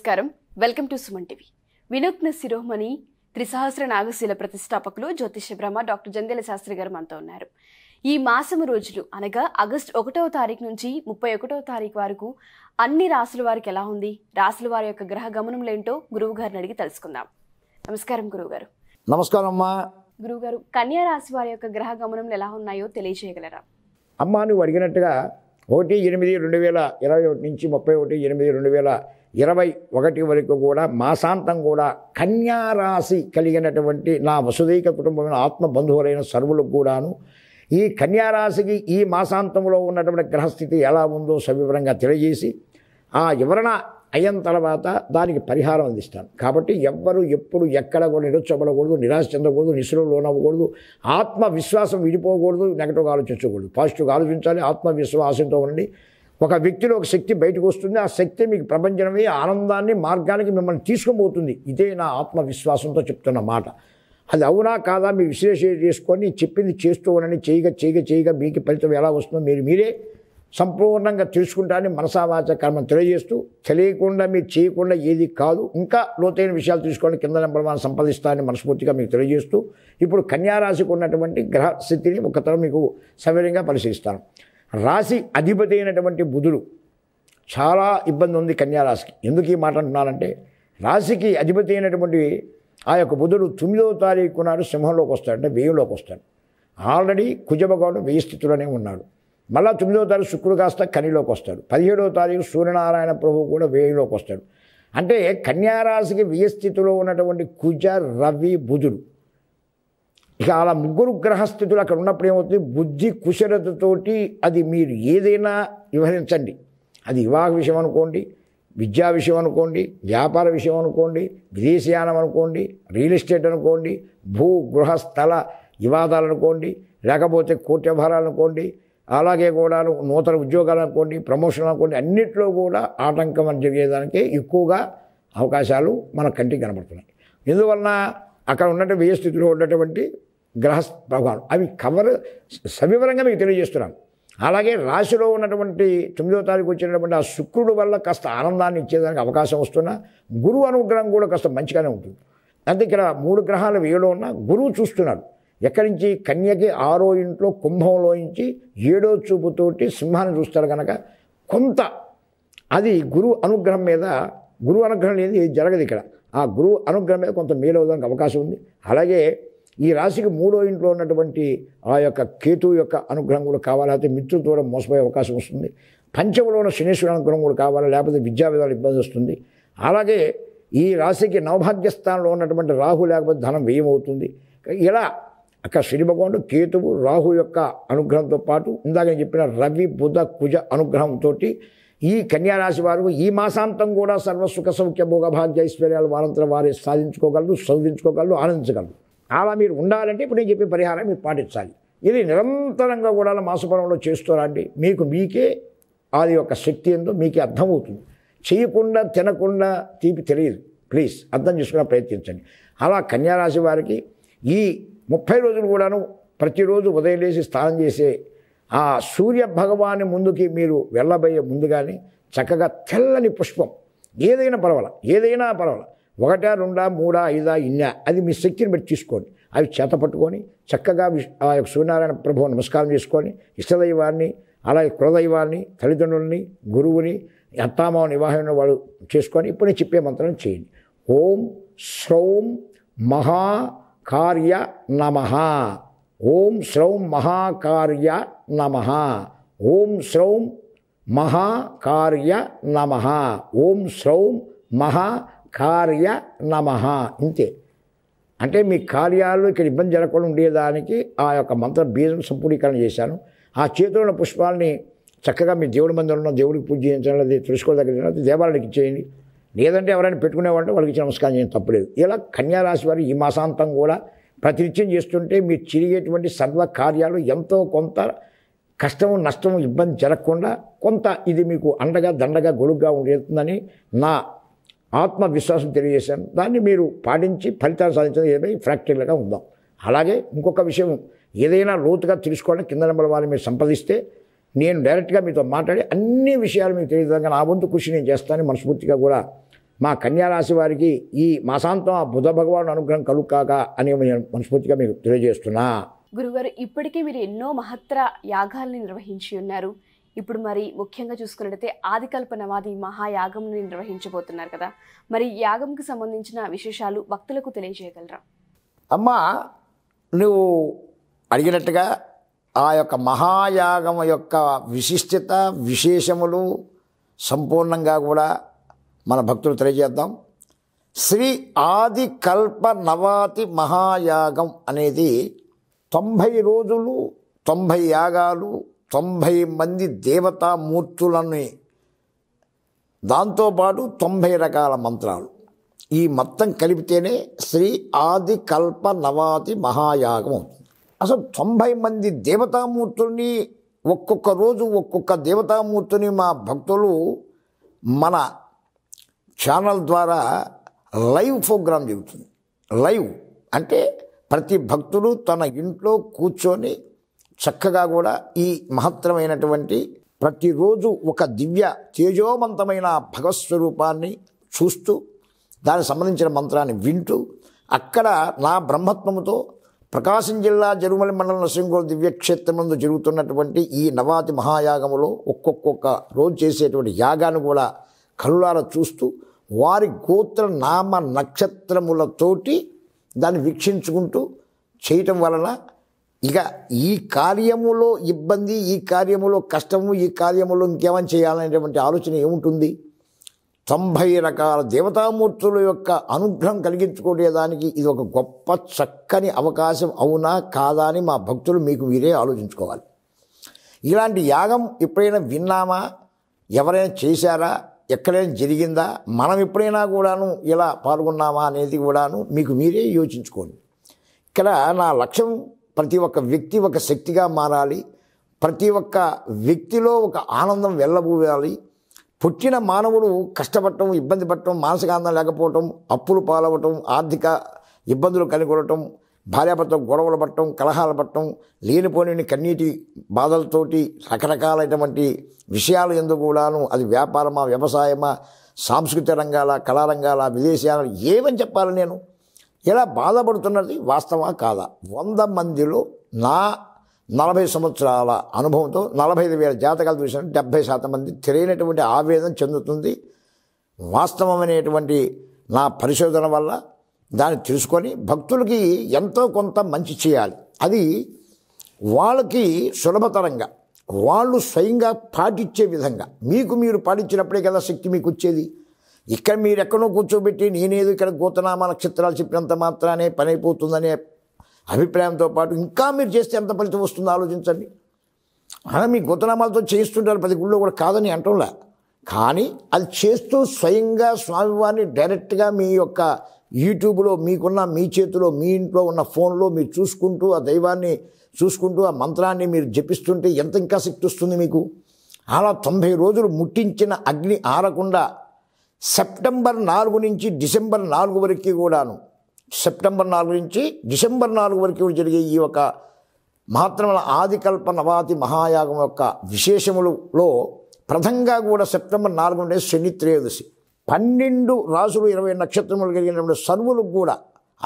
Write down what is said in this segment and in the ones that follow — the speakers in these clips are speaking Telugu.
నమస్కారం వెల్కమ్ టు సుమన్ టీవీ వినూత్న శిరోమణి త్రిసహస్ర నాగశీల ప్రతిష్టాపకులు జ్యోతిష బ్రహ్మ డాక్టర్ జందేల శాస్త్రి గారు మనతో ఉన్నారు ఈ మాసము రోజులు అనగా ఆగస్టు ఒకటవ తారీఖు నుంచి ముప్పై ఒకటవ తారీఖు వరకు అన్ని రాసుల వారికి ఎలా ఉంది రాసుల వారి యొక్క గ్రహ ఏంటో గురువు గారిని అడిగి తెలుసుకుందాం నమస్కారం గురువు గారు నమస్కారం అమ్మా గురువుగారు కన్యా రాశి వారి యొక్క గ్రహ గమనంలో ఎలా ఉన్నాయో తెలియజేయగలరా అమ్మా నువ్వు అడిగినట్టుగా ఒకటి ఎనిమిది రెండు వేల ఇరవై ఒకటి నుంచి ముప్పై ఒకటి ఎనిమిది రెండు వేల ఇరవై ఒకటి వరకు కూడా మాసాంతం కూడా కన్యారాశి కలిగినటువంటి నా వసుదైక కుటుంబమైన ఆత్మబంధువులైన సర్వులకు కూడాను ఈ కన్యారాశికి ఈ మాసాంతంలో ఉన్నటువంటి గ్రహస్థితి ఎలా ఉందో సవివరంగా తెలియజేసి ఆ వివరణ అయిన తర్వాత దానికి పరిహారం అందిస్తాను కాబట్టి ఎవ్వరు ఎప్పుడు ఎక్కడ కూడా నిరుత్సబడకూడదు నిరాశ చెందకూడదు నిశ్రులు లోనవ్వకూడదు ఆత్మవిశ్వాసం విడిపోకూడదు నెగటివ్గా ఆలోచించకూడదు పాజిటివ్గా ఆలోచించాలి ఆత్మవిశ్వాసంతో ఉండి ఒక వ్యక్తిలో ఒక శక్తి బయటకు వస్తుంది ఆ శక్తి మీకు ప్రపంచమే ఆనందాన్ని మార్గానికి మిమ్మల్ని తీసుకుపోతుంది ఇదే నా ఆత్మవిశ్వాసంతో చెప్తున్న మాట అది అవునా కాదా మీ విశ్లేషణ చేసుకొని చెప్పింది చేస్తూ ఉండని చేయగ చేయగా చేయగా మీకు ఫలితం ఎలా వస్తుందో మీరు మీరే సంపూర్ణంగా తెలుసుకుంటారని మనసావాచ కర్మం తెలియజేస్తూ తెలియకుండా మీరు చేయకుండా ఏది కాదు ఇంకా లోతైన విషయాలు తీసుకొని కింద నెంబర్ వన్ సంపాదిస్తారని మనస్ఫూర్తిగా మీకు తెలియజేస్తూ ఇప్పుడు కన్యారాశికి ఉన్నటువంటి గ్రహ స్థితిని తరం మీకు సవ్యంగా పరిశీలిస్తాను రాశి అధిపతి అయినటువంటి బుధుడు చాలా ఇబ్బంది ఉంది కన్యారాశికి ఎందుకు ఈ మాట అంటున్నానంటే రాశికి అధిపతి అయినటువంటి ఆ యొక్క బుధుడు తొమ్మిదవ తారీఖు నాడు సింహంలోకి వస్తాడు అంటే వేయంలోకి వస్తాడు ఆల్రెడీ కుజభగవాడు వేయ స్థితిలోనే ఉన్నాడు మళ్ళా తొమ్మిదవ తారీఖు శుక్రుడు కాస్త కనిలోకి వస్తాడు పదిహేడవ తారీఖు సూర్యనారాయణ ప్రభు కూడా వేయంలోకి వస్తాడు అంటే కన్యారాశికి వ్యయ స్థితిలో ఉన్నటువంటి కుజ రవి బుధుడు ఇక అలా ముగ్గురు గ్రహస్థితులు అక్కడ ఉన్నప్పుడు ఏమవుతుంది బుద్ధి కుశలతతోటి అది మీరు ఏదైనా వివరించండి అది వివాహ విషయం అనుకోండి విద్యా విషయం అనుకోండి వ్యాపార విషయం అనుకోండి విదేశీయానం అనుకోండి రియల్ ఎస్టేట్ అనుకోండి భూ గృహ స్థల వివాదాలు అనుకోండి లేకపోతే కోర్టు వ్యవహారాలు అనుకోండి అలాగే కూడా నూతన ఉద్యోగాలు అనుకోండి ప్రమోషన్ అనుకోండి అన్నిట్లో కూడా ఆటంకం అని జరిగేదానికి ఎక్కువగా అవకాశాలు మన కంటికి కనబడుతున్నాయి ఎందువలన అక్కడ ఉన్నటువంటి వ్యయస్థితిలో స్థితిలో ఉన్నటువంటి గ్రహ ప్రభావం అవి కవర్ సవివరంగా మీకు తెలియజేస్తున్నాను అలాగే రాశిలో ఉన్నటువంటి తొమ్మిదో తారీఖు వచ్చినటువంటి ఆ శుక్రుడు వల్ల కాస్త ఆనందాన్ని ఇచ్చేదానికి అవకాశం వస్తున్నా గురువు అనుగ్రహం కూడా కాస్త మంచిగానే ఉంటుంది అంటే ఇక్కడ మూడు గ్రహాలు వేయలో ఉన్న గురువు చూస్తున్నాడు ఎక్కడి నుంచి కన్యకి ఆరో ఇంట్లో కుంభంలో నుంచి ఏడో చూపుతోటి సింహాన్ని చూస్తారు కనుక కొంత అది గురువు అనుగ్రహం మీద గురువు అనుగ్రహం అనేది జరగదు ఇక్కడ ఆ గురువు అనుగ్రహం మీద కొంత మేలవడానికి అవకాశం ఉంది అలాగే ఈ రాశికి మూడో ఇంట్లో ఉన్నటువంటి ఆ యొక్క కేతు యొక్క అనుగ్రహం కూడా కావాలంటే మిత్రులు దూరం మోసపోయే అవకాశం వస్తుంది పంచంలో ఉన్న శనేశ్వరుడు అనుగ్రహం కూడా కావాలి లేకపోతే విద్యా విధాలు ఇబ్బంది వస్తుంది అలాగే ఈ రాశికి నవభాగ్యస్థానంలో ఉన్నటువంటి రాహు లేకపోతే ధనం వ్యయమవుతుంది ఇలా అక్కడ శని భగవానుడు కేతువు రాహు యొక్క అనుగ్రహంతో పాటు ఇందాక నేను చెప్పిన రవి బుధ కుజ అనుగ్రహంతో ఈ కన్యారాశి వారు ఈ మాసాంతం కూడా సర్వసుఖ సౌఖ్య భోగభాగ్య ఐశ్వర్యాలు వారంతరం వారే సాధించుకోగలరు సౌధించుకోగలరు ఆనందించగలరు అలా మీరు ఉండాలంటే ఇప్పుడు నేను చెప్పే పరిహారం మీరు పాటించాలి ఇది నిరంతరంగా కూడా మాసపరంలో చేస్తున్నారండి మీకు మీకే అది యొక్క శక్తి ఏందో మీకే అర్థమవుతుంది చేయకుండా తినకుండా తీపి తెలియదు ప్లీజ్ అర్థం చేసుకునే ప్రయత్నించండి అలా కన్యారాశి వారికి ఈ ముప్పై రోజులు కూడాను ప్రతిరోజు ఉదయం లేచి స్నానం చేసే ఆ సూర్య భగవాని ముందుకి మీరు వెళ్ళబోయే ముందుగానే చక్కగా తెల్లని పుష్పం ఏదైనా పర్వాల ఏదైనా పర్వాలా ఒకటా రెండా మూడా ఐదా ఇన్నా అది మీ శక్తిని బట్టి తీసుకోండి అవి చేత పట్టుకొని చక్కగా ఆ యొక్క సూర్యనారాయణ ప్రభువు నమస్కారం చేసుకొని ఇష్టదైవాన్ని అలాగే కులదైవాన్ని తల్లిదండ్రుల్ని గురువుని అత్తామావని నివాహమైన వాడు చేసుకొని ఇప్పుడు నేను చెప్పే మంత్రం చేయండి ఓం శ్రౌం మహాకార్య నమ ఓం శ్రౌం మహాకార్య నమ ఓం శ్రౌం మహాకార్య నమ ఓం శ్రౌం మహా కార్య నమ ఇంతే అంటే మీ కార్యాలు ఇక్కడ ఇబ్బంది జరగకుండా ఉండేదానికి ఆ యొక్క మంత్ర బీజం సంపూర్ణీకరణ చేశాను ఆ చేతిలో ఉన్న పుష్పాలని చక్కగా మీ దేవుడి ఉన్న దేవుడికి పూజ చేయించడం అది తెలుసుకోదగ్గర దేవాలయానికి ఇచ్చేయండి లేదంటే ఎవరైనా పెట్టుకునేవాళ్ళు వాళ్ళకి నమస్కారం చేయడం తప్పలేదు ఇలా కన్యారాశి వారు ఈ మాసాంతం కూడా ప్రతినిత్యం చేస్తుంటే మీరు చిరిగేటువంటి సర్వ కార్యాలు ఎంతో కొంత కష్టము నష్టము ఇబ్బంది జరగకుండా కొంత ఇది మీకు అండగా దండగా గొడుగుగా ఉండేతుందని నా ఆత్మవిశ్వాసం తెలియజేశాను దాన్ని మీరు పాటించి ఫలితాలు సాధించడం ఏదైనా ప్రాక్టికల్గా ఉందాం అలాగే ఇంకొక విషయం ఏదైనా లోతుగా తెలుసుకోవడం కింద నెంబర్ వారిని మీరు సంపాదిస్తే నేను డైరెక్ట్గా మీతో మాట్లాడి అన్ని విషయాలు మీకు తెలియదు నా వంతు కృషి నేను చేస్తానని మనస్ఫూర్తిగా కూడా మా కన్యారాశి వారికి ఈ మాసాంతం ఆ బుధ భగవాను అనుగ్రహం కలుక్కాక అని నేను మనస్ఫూర్తిగా మీకు తెలియజేస్తున్నా గురుగారు ఇప్పటికీ మీరు ఎన్నో మహత్తర యాగాల్ని నిర్వహించి ఉన్నారు ఇప్పుడు మరి ముఖ్యంగా చూసుకున్నట్టయితే ఆదికల్ప నవాది మహాయాగంను నిర్వహించబోతున్నారు కదా మరి యాగంకి సంబంధించిన విశేషాలు భక్తులకు తెలియజేయగలరా అమ్మా నువ్వు అడిగినట్టుగా ఆ యొక్క మహాయాగం యొక్క విశిష్టత విశేషములు సంపూర్ణంగా కూడా మన భక్తులు తెలియజేద్దాం శ్రీ ఆది కల్ప నవాతి మహాయాగం అనేది తొంభై రోజులు తొంభై యాగాలు తొంభై మంది దేవతామూర్తులని దాంతోపాటు తొంభై రకాల మంత్రాలు ఈ మొత్తం కలిపితేనే శ్రీ ఆది కల్ప నవాతి మహాయాగం అవుతుంది అసలు తొంభై మంది దేవతామూర్తుల్ని ఒక్కొక్క రోజు ఒక్కొక్క దేవతామూర్తుని మా భక్తులు మన ఛానల్ ద్వారా లైవ్ ప్రోగ్రాం జరుగుతుంది లైవ్ అంటే ప్రతి భక్తుడు తన ఇంట్లో కూర్చొని చక్కగా కూడా ఈ మహత్తరమైనటువంటి ప్రతిరోజు ఒక దివ్య తేజోవంతమైన భగవస్వరూపాన్ని చూస్తూ దానికి సంబంధించిన మంత్రాన్ని వింటూ అక్కడ నా బ్రహ్మత్వముతో ప్రకాశం జిల్లా జరుమల మండలం నరసింహోళ దివ్యక్షేత్రముందు జరుగుతున్నటువంటి ఈ నవాతి మహాయాగములో ఒక్కొక్కొక్క రోజు చేసేటువంటి యాగాన్ని కూడా కరులార చూస్తూ వారి గోత్ర నామ నక్షత్రములతోటి దాన్ని వీక్షించుకుంటూ చేయటం వలన ఇక ఈ కార్యములో ఇబ్బంది ఈ కార్యములో కష్టము ఈ కార్యములో ఇంకేమని చేయాలనేటువంటి ఆలోచన ఏముంటుంది తొంభై రకాల దేవతామూర్తుల యొక్క అనుగ్రహం కలిగించుకునేదానికి ఇది ఒక గొప్ప చక్కని అవకాశం అవునా కాదా అని మా భక్తులు మీకు మీరే ఆలోచించుకోవాలి ఇలాంటి యాగం ఎప్పుడైనా విన్నామా ఎవరైనా చేశారా ఎక్కడైనా జరిగిందా మనం ఎప్పుడైనా కూడాను ఇలా పాల్గొన్నామా అనేది కూడాను మీకు మీరే యోచించుకోండి ఇక్కడ నా లక్ష్యం ప్రతి ఒక్క వ్యక్తి ఒక శక్తిగా మారాలి ప్రతి ఒక్క వ్యక్తిలో ఒక ఆనందం వెళ్ళబోయాలి పుట్టిన మానవుడు కష్టపడటం ఇబ్బంది పడటం మానసిక ఆనందం లేకపోవటం అప్పులు పాలవటం ఆర్థిక ఇబ్బందులు కనుగొనటం భార్యాభర్త గొడవలు పట్టడం కలహాలు పట్టడం లేనిపోని కన్నీటి బాధలతోటి రకరకాలైనటువంటి విషయాలు ఎందుకు కూడాను అది వ్యాపారమా వ్యవసాయమా సాంస్కృతిక రంగాల కళారంగాల విదేశాల ఏమని చెప్పాలి నేను ఇలా బాధపడుతున్నది వాస్తవా కాదా వంద మందిలో నా నలభై సంవత్సరాల అనుభవంతో నలభై ఐదు వేల జాతకాలు చూసిన డెబ్భై శాతం మంది తెలియనటువంటి ఆవేదన చెందుతుంది అనేటువంటి నా పరిశోధన వల్ల దాన్ని తెలుసుకొని భక్తులకి ఎంతో కొంత మంచి చేయాలి అది వాళ్ళకి సులభతరంగా వాళ్ళు స్వయంగా పాటించే విధంగా మీకు మీరు పాటించినప్పుడే కదా శక్తి మీకు వచ్చేది ఇక్కడ మీరెక్కడో కూర్చోబెట్టి నేనేదో ఇక్కడ గోతనామా నక్షత్రాలు చెప్పినంత మాత్రానే పని అయిపోతుందనే అభిప్రాయంతో పాటు ఇంకా మీరు చేస్తే ఎంత ఫలితం వస్తుందో ఆలోచించండి అలా మీ గోతనామాలతో చేయిస్తుంటారు పది గుళ్ళో కూడా కాదని అంటంలా కానీ అది చేస్తూ స్వయంగా స్వామివారిని డైరెక్ట్గా మీ యొక్క యూట్యూబ్లో మీకున్న మీ చేతిలో మీ ఇంట్లో ఉన్న ఫోన్లో మీరు చూసుకుంటూ ఆ దైవాన్ని చూసుకుంటూ ఆ మంత్రాన్ని మీరు జపిస్తుంటే ఎంత ఇంకా శక్తి వస్తుంది మీకు అలా తొంభై రోజులు ముట్టించిన అగ్ని ఆరకుండా సెప్టెంబర్ నాలుగు నుంచి డిసెంబర్ నాలుగు వరకు కూడాను సెప్టెంబర్ నాలుగు నుంచి డిసెంబర్ నాలుగు వరకు జరిగే ఈ యొక్క మహాత్రముల ఆదికల్ప నవాతి మహాయాగం యొక్క విశేషములలో ప్రథంగా కూడా సెప్టెంబర్ నాలుగు ఉండే శని త్రయోదశి పన్నెండు రాసులు ఇరవై నక్షత్రములు కలిగినటువంటి సర్వులకు కూడా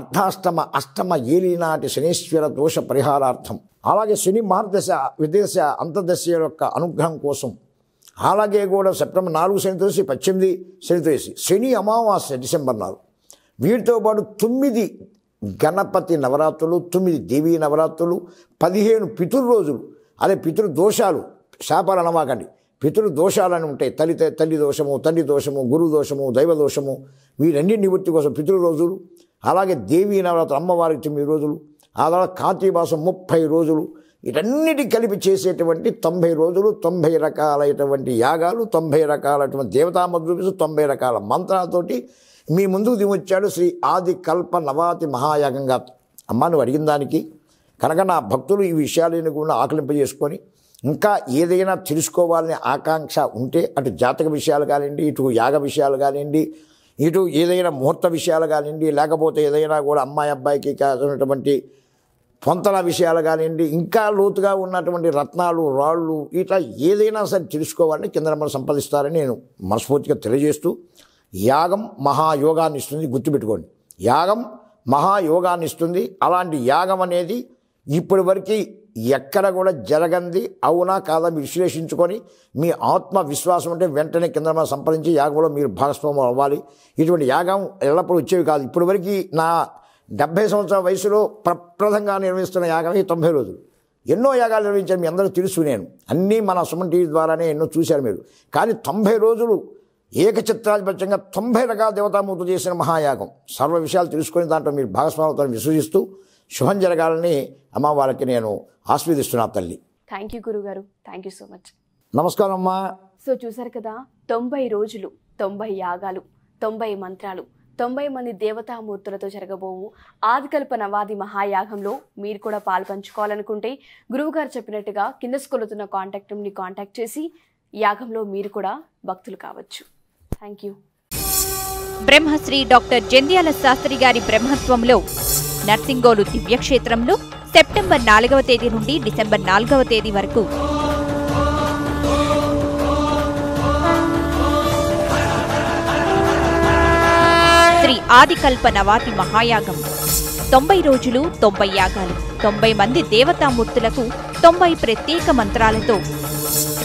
అర్ధాష్టమ అష్టమ ఏలినాటి శనీశ్వర దోష పరిహారార్థం అలాగే శని మార్గదశ విదేశ అంతర్దశ యొక్క అనుగ్రహం కోసం అలాగే కూడా సెప్టెంబర్ నాలుగు శనితో వేసి పద్దెనిమిది శనితో శని అమావాస్య డిసెంబర్ నాలుగు వీటితో పాటు తొమ్మిది గణపతి నవరాత్రులు తొమ్మిది దేవీ నవరాత్రులు పదిహేను రోజులు అదే పితృదోషాలు శాపాలు దోషాలు అని ఉంటాయి తల్లి తల్లి దోషము తల్లి దోషము గురు దోషము దైవ దోషము వీరన్ని నివృత్తి కోసం రోజులు అలాగే దేవీ నవరాత్రులు అమ్మవారికి తొమ్మిది రోజులు ఆ తర్వాత కాంతి మాసం ముప్పై రోజులు ఇటన్నిటి కలిపి చేసేటువంటి తొంభై రోజులు తొంభై రకాలైనటువంటి యాగాలు తొంభై రకాలటువంటి దేవతామద్రూపిస్తూ తొంభై రకాల మంత్రాలతోటి మీ ముందుకు దిగొచ్చాడు శ్రీ ఆది కల్ప నవాతి మహాయాగంగా అమ్మ నువ్వు అడిగిన దానికి కనుక నా భక్తులు ఈ విషయాలను కూడా ఆకలింపజేసుకొని ఇంకా ఏదైనా తెలుసుకోవాలనే ఆకాంక్ష ఉంటే అటు జాతక విషయాలు కానివ్వండి ఇటు యాగ విషయాలు కానివ్వండి ఇటు ఏదైనా ముహూర్త విషయాలు కానివ్వండి లేకపోతే ఏదైనా కూడా అమ్మాయి అబ్బాయికి కాసినటువంటి పొంతల విషయాలు కానివ్వండి ఇంకా లోతుగా ఉన్నటువంటి రత్నాలు రాళ్ళు ఇట్లా ఏదైనా సరే తెలుసుకోవాలని మనం సంపాదిస్తారని నేను మనస్ఫూర్తిగా తెలియజేస్తూ యాగం మహాయోగాన్ని ఇస్తుంది గుర్తుపెట్టుకోండి యాగం మహాయోగాన్ని ఇస్తుంది అలాంటి యాగం అనేది ఇప్పటి వరకు ఎక్కడ కూడా జరగంది అవునా కాదా మీరు విశ్లేషించుకొని మీ ఆత్మవిశ్వాసం అంటే వెంటనే కేంద్రమా సంప్రదించి యాగంలో మీరు భాగస్వామ్యం అవ్వాలి ఇటువంటి యాగం ఎల్లప్పుడూ వచ్చేవి కాదు ఇప్పటివరకు నా డెబ్బై సంవత్సరాల వయసులో ప్రప్రదంగా నిర్వహిస్తున్న ఈ తొంభై రోజులు ఎన్నో యాగాలు నిర్వహించారు మీ అందరూ తెలుసు నేను అన్నీ మన సుమన్ టీవీ ద్వారానే ఎన్నో చూశారు మీరు కానీ తొంభై రోజులు ఏకచిత్రాధిపత్యంగా తొంభై రకాల దేవతామూర్తులు చేసిన మహాయాగం సర్వ విషయాలు తెలుసుకుని దాంట్లో మీరు భాగస్వామ్యతను విశ్వసిస్తూ శుభం జరగాలని అమ్మవారికి నేను ఆస్వాదిస్తున్నా తల్లి థ్యాంక్ యూ గురుగారు థ్యాంక్ యూ సో మచ్ నమస్కారం అమ్మా సో చూసారు కదా తొంభై రోజులు తొంభై యాగాలు తొంభై మంత్రాలు తొంభై మంది దేవతామూర్తులతో జరగబోవు ఆదికల్ప నవాది మహాయాగంలో మీరు కూడా పాల్పంచుకోవాలనుకుంటే గురువుగారు చెప్పినట్టుగా కింద స్కూలుతున్న కాంటాక్ట్ నెంబర్ని కాంటాక్ట్ చేసి యాగంలో మీరు కూడా భక్తులు కావచ్చు thank you Brahmashri doctor Jandhyala Shastri గారి బ్రహ్మత్వంలో నర్సింగోలు దివ్యక్షేత్రంలో సెప్టెంబర్ నాలుగవ తేదీ నుండి డిసెంబర్ నాలుగవ తేదీ వరకు ఆదికల్ప నవాతి మహాయాగం తొంభై రోజులు తొంభై యాగాలు తొంభై మంది దేవతామూర్తులకు తొంభై ప్రత్యేక మంత్రాలతో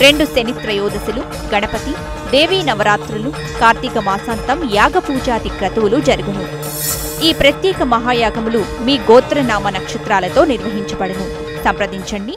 రెండు శని త్రయోదశులు గణపతి దేవీ నవరాత్రులు కార్తీక మాసాంతం యాగ పూజాది క్రతువులు జరుగును ఈ ప్రత్యేక మహాయాగములు మీ గోత్రనామ నక్షత్రాలతో నిర్వహించబడను సంప్రదించండి